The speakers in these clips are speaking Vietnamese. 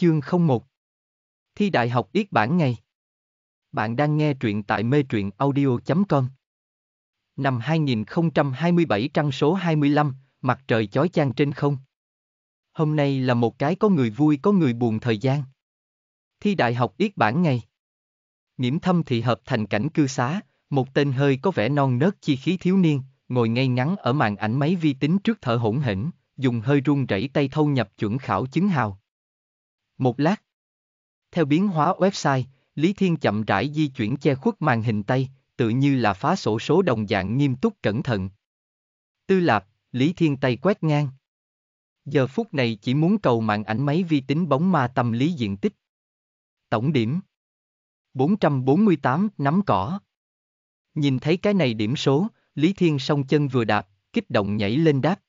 Chương 01 Thi Đại học Yết Bản Ngày Bạn đang nghe truyện tại mê truyện audio.com Năm 2027 trăng số 25, mặt trời chói chang trên không. Hôm nay là một cái có người vui có người buồn thời gian. Thi Đại học Yết Bản Ngày Nghiễm thâm thị hợp thành cảnh cư xá, một tên hơi có vẻ non nớt chi khí thiếu niên, ngồi ngay ngắn ở màn ảnh máy vi tính trước thở hổn hển, dùng hơi run rẩy tay thâu nhập chuẩn khảo chứng hào. Một lát. Theo biến hóa website, Lý Thiên chậm rãi di chuyển che khuất màn hình tay, tự như là phá sổ số đồng dạng nghiêm túc cẩn thận. Tư lạp, Lý Thiên tay quét ngang. Giờ phút này chỉ muốn cầu mạng ảnh máy vi tính bóng ma tâm lý diện tích. Tổng điểm 448 nắm cỏ. Nhìn thấy cái này điểm số, Lý Thiên song chân vừa đạp, kích động nhảy lên đáp.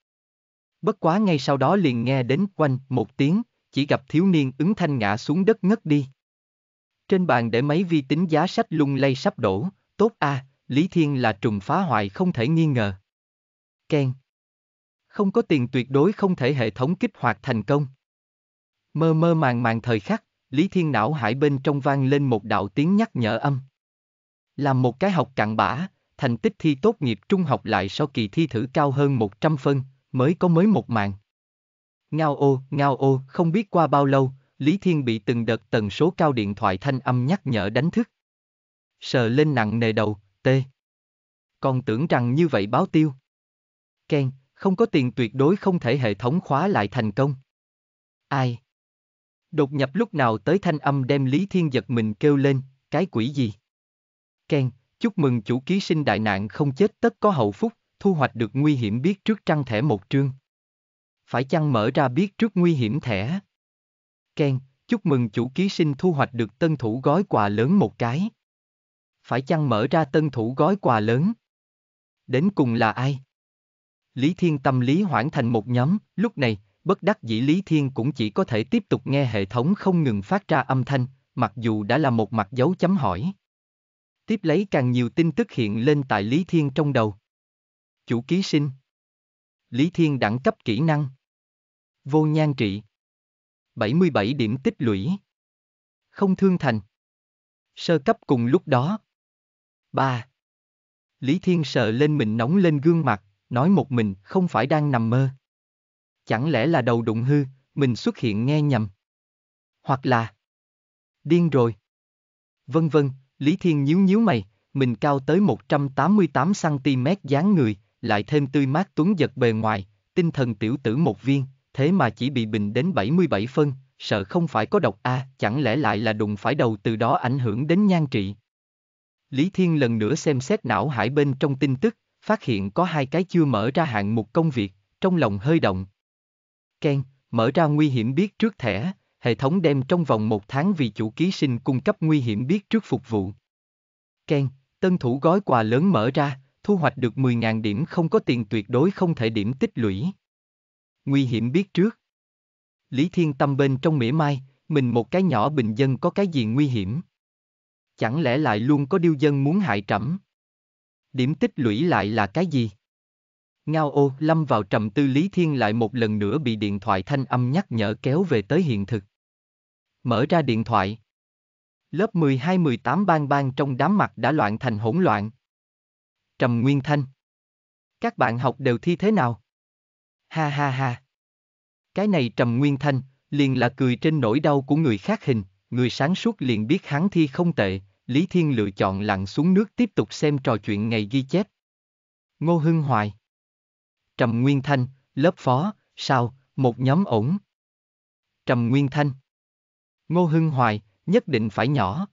Bất quá ngay sau đó liền nghe đến quanh một tiếng, chỉ gặp thiếu niên ứng thanh ngã xuống đất ngất đi. Trên bàn để mấy vi tính giá sách lung lay sắp đổ, tốt a, à, Lý Thiên là trùng phá hoại không thể nghi ngờ. Ken. Không có tiền tuyệt đối không thể hệ thống kích hoạt thành công. Mơ mơ màng màng thời khắc, Lý Thiên não hải bên trong vang lên một đạo tiếng nhắc nhở âm. Làm một cái học cặn bã, thành tích thi tốt nghiệp trung học lại sau kỳ thi thử cao hơn 100 phân, mới có mới một màng. Ngao ô, ngao ô, không biết qua bao lâu, Lý Thiên bị từng đợt tần số cao điện thoại thanh âm nhắc nhở đánh thức. Sờ lên nặng nề đầu, tê. Còn tưởng rằng như vậy báo tiêu. Ken, không có tiền tuyệt đối không thể hệ thống khóa lại thành công. Ai? Đột nhập lúc nào tới thanh âm đem Lý Thiên giật mình kêu lên, cái quỷ gì? Ken, chúc mừng chủ ký sinh đại nạn không chết tất có hậu phúc, thu hoạch được nguy hiểm biết trước trăng thẻ một trương phải chăng mở ra biết trước nguy hiểm thẻ. Ken, chúc mừng chủ ký sinh thu hoạch được tân thủ gói quà lớn một cái. Phải chăng mở ra tân thủ gói quà lớn? Đến cùng là ai? Lý Thiên tâm lý hoãn thành một nhóm, lúc này, bất đắc dĩ Lý Thiên cũng chỉ có thể tiếp tục nghe hệ thống không ngừng phát ra âm thanh, mặc dù đã là một mặt dấu chấm hỏi. Tiếp lấy càng nhiều tin tức hiện lên tại Lý Thiên trong đầu. Chủ ký sinh Lý Thiên đẳng cấp kỹ năng. Vô nhan trị. 77 điểm tích lũy. Không thương thành. Sơ cấp cùng lúc đó. 3. Lý Thiên sợ lên mình nóng lên gương mặt, nói một mình không phải đang nằm mơ. Chẳng lẽ là đầu đụng hư, mình xuất hiện nghe nhầm. Hoặc là điên rồi. Vân vân, Lý Thiên nhíu nhíu mày, mình cao tới 188cm dáng người, lại thêm tươi mát tuấn giật bề ngoài, tinh thần tiểu tử một viên, thế mà chỉ bị bình đến 77 phân, sợ không phải có độc a, chẳng lẽ lại là đùng phải đầu từ đó ảnh hưởng đến nhan trị. Lý Thiên lần nữa xem xét não hải bên trong tin tức, phát hiện có hai cái chưa mở ra hạng mục công việc, trong lòng hơi động. Ken, mở ra nguy hiểm biết trước thẻ, hệ thống đem trong vòng một tháng vì chủ ký sinh cung cấp nguy hiểm biết trước phục vụ. Ken, tân thủ gói quà lớn mở ra, thu hoạch được 10.000 điểm không có tiền tuyệt đối không thể điểm tích lũy. Nguy hiểm biết trước. Lý Thiên Tâm bên trong mỉa mai, mình một cái nhỏ bình dân có cái gì nguy hiểm. Chẳng lẽ lại luôn có điêu dân muốn hại trẫm? Điểm tích lũy lại là cái gì? Ngao ô lâm vào trầm tư Lý Thiên lại một lần nữa bị điện thoại thanh âm nhắc nhở kéo về tới hiện thực. Mở ra điện thoại. Lớp 12-18 bang bang trong đám mặt đã loạn thành hỗn loạn. Trầm Nguyên Thanh. Các bạn học đều thi thế nào? Ha ha ha. Cái này Trầm Nguyên Thanh, liền là cười trên nỗi đau của người khác hình, người sáng suốt liền biết hắn thi không tệ, Lý Thiên lựa chọn lặn xuống nước tiếp tục xem trò chuyện ngày ghi chép. Ngô Hưng Hoài Trầm Nguyên Thanh, lớp phó, sao, một nhóm ổn. Trầm Nguyên Thanh Ngô Hưng Hoài, nhất định phải nhỏ.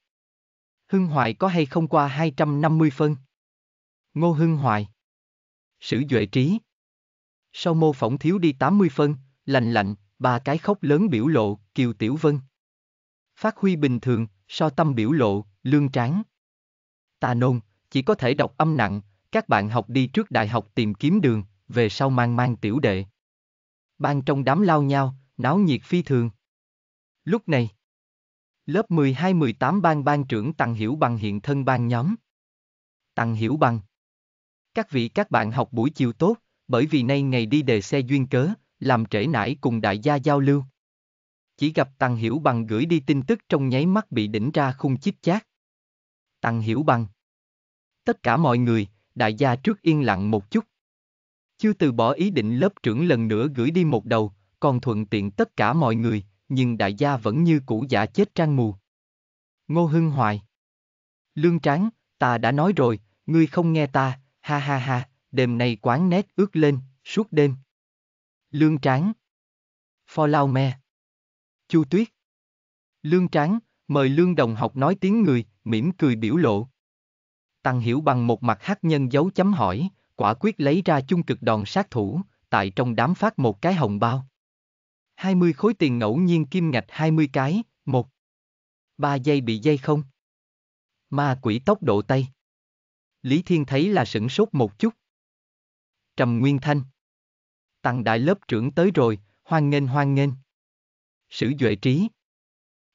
Hưng Hoài có hay không qua 250 phân? Ngô Hưng Hoài Sử Duệ Trí Sau mô phỏng thiếu đi 80 phân, lành lạnh, ba cái khóc lớn biểu lộ, Kiều Tiểu Vân Phát huy bình thường, so tâm biểu lộ, lương tráng tà nôn, chỉ có thể đọc âm nặng, các bạn học đi trước đại học tìm kiếm đường, về sau mang mang tiểu đệ. Ban trong đám lao nhau, náo nhiệt phi thường. Lúc này, lớp 12-18 ban ban trưởng Tăng Hiểu Bằng hiện thân ban nhóm. Tăng Hiểu Bằng các vị các bạn học buổi chiều tốt, bởi vì nay ngày đi đề xe duyên cớ, làm trễ nải cùng đại gia giao lưu. Chỉ gặp Tăng Hiểu Bằng gửi đi tin tức trong nháy mắt bị đỉnh ra khung chip chát. Tăng Hiểu Bằng Tất cả mọi người, đại gia trước yên lặng một chút. Chưa từ bỏ ý định lớp trưởng lần nữa gửi đi một đầu, còn thuận tiện tất cả mọi người, nhưng đại gia vẫn như cũ giả chết trang mù. Ngô Hưng Hoài Lương Tráng, ta đã nói rồi, ngươi không nghe ta, Ha ha ha, đêm nay quán nét ướt lên, suốt đêm. Lương Tráng Phò Lao Me Chu Tuyết Lương Tráng, mời Lương Đồng học nói tiếng người, mỉm cười biểu lộ. Tăng Hiểu bằng một mặt hát nhân dấu chấm hỏi, quả quyết lấy ra chung cực đòn sát thủ, tại trong đám phát một cái hồng bao. 20 khối tiền ngẫu nhiên kim ngạch 20 cái, một. Ba dây bị dây không? Ma quỷ tốc độ tay. Lý Thiên thấy là sửng sốt một chút. Trầm Nguyên Thanh. Tặng đại lớp trưởng tới rồi, hoan nghênh hoan nghênh. Sử Duệ Trí.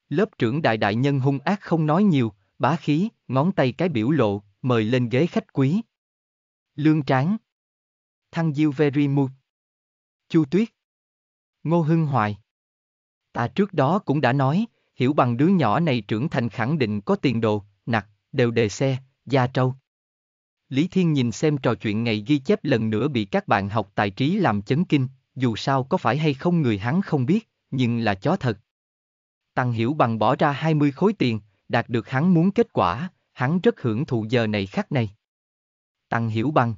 Lớp trưởng đại đại nhân hung ác không nói nhiều, bá khí, ngón tay cái biểu lộ, mời lên ghế khách quý. Lương Tráng. Thăng Diêu Very Mood. Chu Tuyết. Ngô Hưng Hoài. Ta trước đó cũng đã nói, hiểu bằng đứa nhỏ này trưởng thành khẳng định có tiền đồ, nặc, đều đề xe, gia trâu. Lý Thiên nhìn xem trò chuyện ngày ghi chép lần nữa bị các bạn học tài trí làm chấn kinh, dù sao có phải hay không người hắn không biết, nhưng là chó thật. Tăng Hiểu bằng bỏ ra 20 khối tiền, đạt được hắn muốn kết quả, hắn rất hưởng thụ giờ này khắc này. Tăng Hiểu bằng.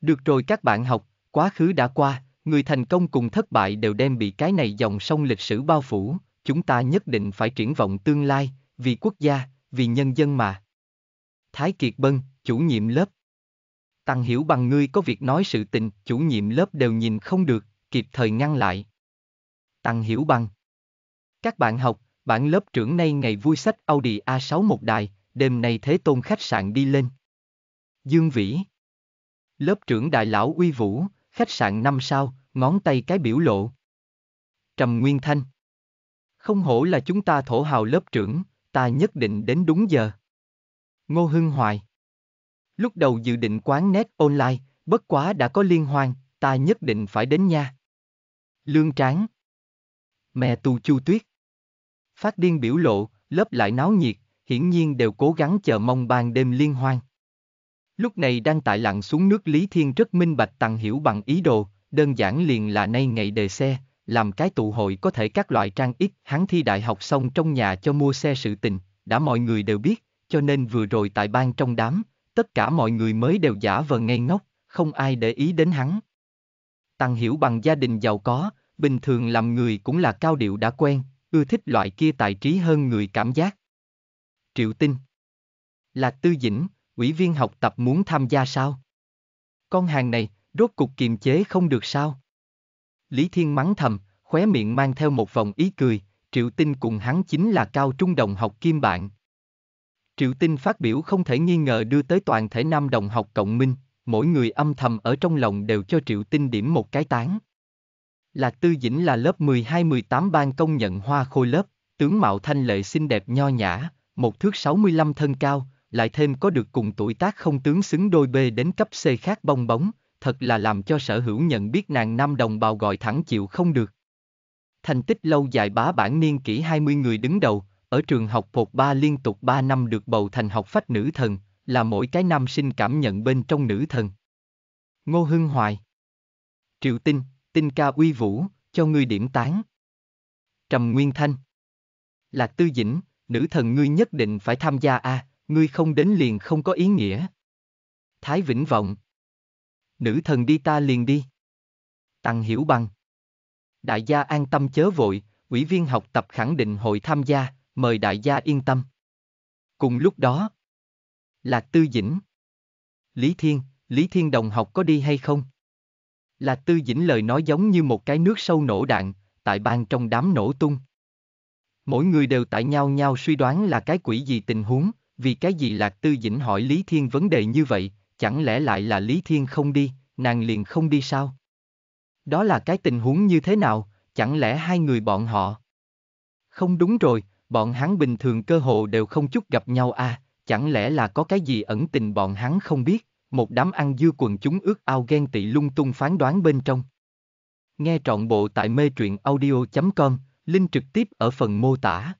Được rồi các bạn học, quá khứ đã qua, người thành công cùng thất bại đều đem bị cái này dòng sông lịch sử bao phủ, chúng ta nhất định phải triển vọng tương lai, vì quốc gia, vì nhân dân mà. Thái Kiệt Bân, chủ nhiệm lớp. Tăng hiểu bằng ngươi có việc nói sự tình, chủ nhiệm lớp đều nhìn không được, kịp thời ngăn lại. Tăng hiểu bằng. Các bạn học, bản lớp trưởng nay ngày vui sách Audi A6 một đài, đêm nay thế tôn khách sạn đi lên. Dương Vĩ. Lớp trưởng đại lão uy vũ, khách sạn năm sao, ngón tay cái biểu lộ. Trầm Nguyên Thanh. Không hổ là chúng ta thổ hào lớp trưởng, ta nhất định đến đúng giờ. Ngô Hưng Hoài. Lúc đầu dự định quán nét online, bất quá đã có liên hoan, ta nhất định phải đến nha. Lương tráng. Mẹ tu chu tuyết. Phát điên biểu lộ, lớp lại náo nhiệt, hiển nhiên đều cố gắng chờ mong ban đêm liên hoan. Lúc này đang tại lặng xuống nước Lý Thiên rất minh bạch tặng hiểu bằng ý đồ, đơn giản liền là nay ngày đề xe, làm cái tụ hội có thể các loại trang ít hắn thi đại học xong trong nhà cho mua xe sự tình, đã mọi người đều biết, cho nên vừa rồi tại ban trong đám, tất cả mọi người mới đều giả vờ ngây ngốc, không ai để ý đến hắn. Tăng hiểu bằng gia đình giàu có, bình thường làm người cũng là cao điệu đã quen, ưa thích loại kia tài trí hơn người cảm giác. Triệu Tinh là Tư Dĩnh, ủy viên học tập muốn tham gia sao? Con hàng này, rốt cục kiềm chế không được sao? Lý Thiên mắng thầm, khóe miệng mang theo một vòng ý cười, Triệu Tinh cùng hắn chính là cao trung đồng học kim bạn. Triệu Tinh phát biểu không thể nghi ngờ đưa tới toàn thể nam đồng học cộng minh, mỗi người âm thầm ở trong lòng đều cho Triệu Tinh điểm một cái tán. Lạc Tư Dĩnh là lớp 12-18 ban công nhận hoa khôi lớp, tướng mạo thanh lệ xinh đẹp nho nhã, một thước 65 thân cao, lại thêm có được cùng tuổi tác không tướng xứng đôi bê đến cấp C khác bong bóng, thật là làm cho sở hữu nhận biết nàng nam đồng bào gọi thẳng chịu không được. Thành tích lâu dài bá bản niên kỷ 20 người đứng đầu, ở trường học Pột Ba liên tục 3 năm được bầu thành học phách nữ thần, là mỗi cái nam sinh cảm nhận bên trong nữ thần. Ngô Hưng Hoài Triệu Tinh, Tinh ca uy vũ, cho ngươi điểm tán. Trầm Nguyên Thanh Lạc Tư Dĩnh, nữ thần ngươi nhất định phải tham gia a, à, ngươi không đến liền không có ý nghĩa. Thái Vĩnh Vọng Nữ thần đi ta liền đi. Tăng Hiểu Bằng Đại gia an tâm chớ vội, ủy viên học tập khẳng định hội tham gia, mời đại gia yên tâm. Cùng lúc đó, là Tư Dĩnh, Lý Thiên, Lý Thiên đồng học có đi hay không? Là Tư Dĩnh lời nói giống như một cái nước sâu nổ đạn, tại ban trong đám nổ tung. Mỗi người đều tại nhau nhau suy đoán là cái quỷ gì tình huống, vì cái gì Lạc Tư Dĩnh hỏi Lý Thiên vấn đề như vậy, chẳng lẽ lại là Lý Thiên không đi, nàng liền không đi sao? Đó là cái tình huống như thế nào, chẳng lẽ hai người bọn họ? Không đúng rồi, bọn hắn bình thường cơ hồ đều không chút gặp nhau à, chẳng lẽ là có cái gì ẩn tình bọn hắn không biết, một đám ăn dư quần chúng ước ao ghen tị lung tung phán đoán bên trong. Nghe trọn bộ tại mê truyện audio.com, link trực tiếp ở phần mô tả.